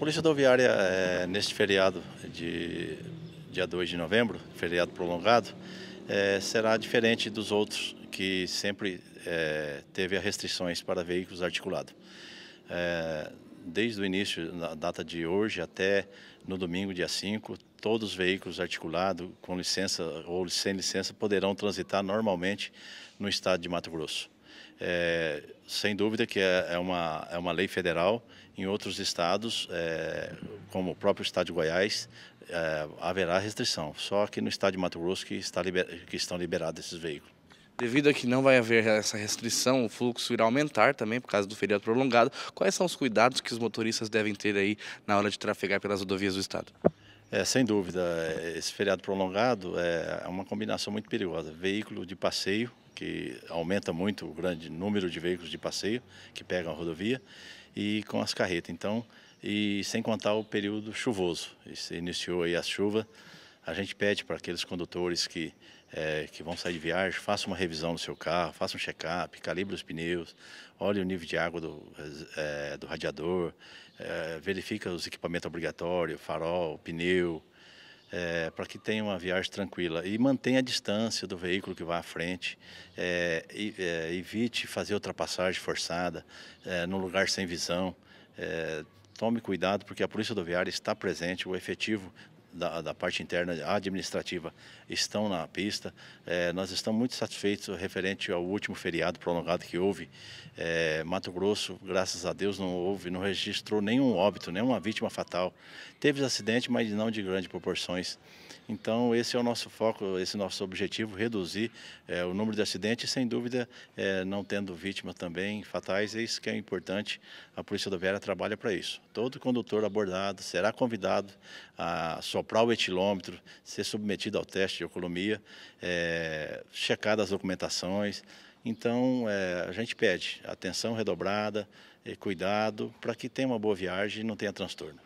Polícia Rodoviária, é, neste feriado de dia 2 de novembro, feriado prolongado, é, será diferente dos outros que sempre é, teve restrições para veículos articulados. É, desde o início, na data de hoje até no domingo, dia 5, todos os veículos articulados, com licença ou sem licença, poderão transitar normalmente no estado de Mato Grosso. É, sem dúvida que é, é, uma, é uma lei federal. Em outros estados, é, como o próprio estado de Goiás, é, haverá restrição. Só aqui no estado de Mato Grosso que, está liber, que estão liberados esses veículos. Devido a que não vai haver essa restrição, o fluxo irá aumentar também por causa do feriado prolongado. Quais são os cuidados que os motoristas devem ter aí na hora de trafegar pelas rodovias do estado? É, sem dúvida, é, esse feriado prolongado é, é uma combinação muito perigosa. Veículo de passeio, que aumenta muito o grande número de veículos de passeio que pegam a rodovia, e com as carretas. Então, e sem contar o período chuvoso. E iniciou aí a chuva a gente pede para aqueles condutores que, é, que vão sair de viagem, faça uma revisão do seu carro, faça um check-up, calibre os pneus, olhe o nível de água do, é, do radiador, é, verifica os equipamentos obrigatórios, farol, pneu, é, para que tenha uma viagem tranquila e mantenha a distância do veículo que vai à frente, é, e, é, evite fazer ultrapassagem forçada é, num lugar sem visão. É, tome cuidado porque a polícia rodoviária está presente, o efetivo da, da, parte interna administrativa estão na pista. É, nós estamos muito satisfeitos referente ao último feriado prolongado que houve. É, Mato Grosso, graças a Deus, não houve, não registrou nenhum óbito, nenhuma vítima fatal. Teve acidente, mas não de grandes proporções. Então, esse é o nosso foco, esse é o nosso objetivo, reduzir é, o número de acidentes, sem dúvida, é, não tendo vítimas também fatais, é isso que é importante. A Polícia do Rodoviária trabalha para isso. Todo condutor abordado será convidado a sua soprar o etilômetro, ser submetido ao teste de economia, é, checar as documentações. Então, é, a gente pede atenção redobrada, cuidado, para que tenha uma boa viagem e não tenha transtorno.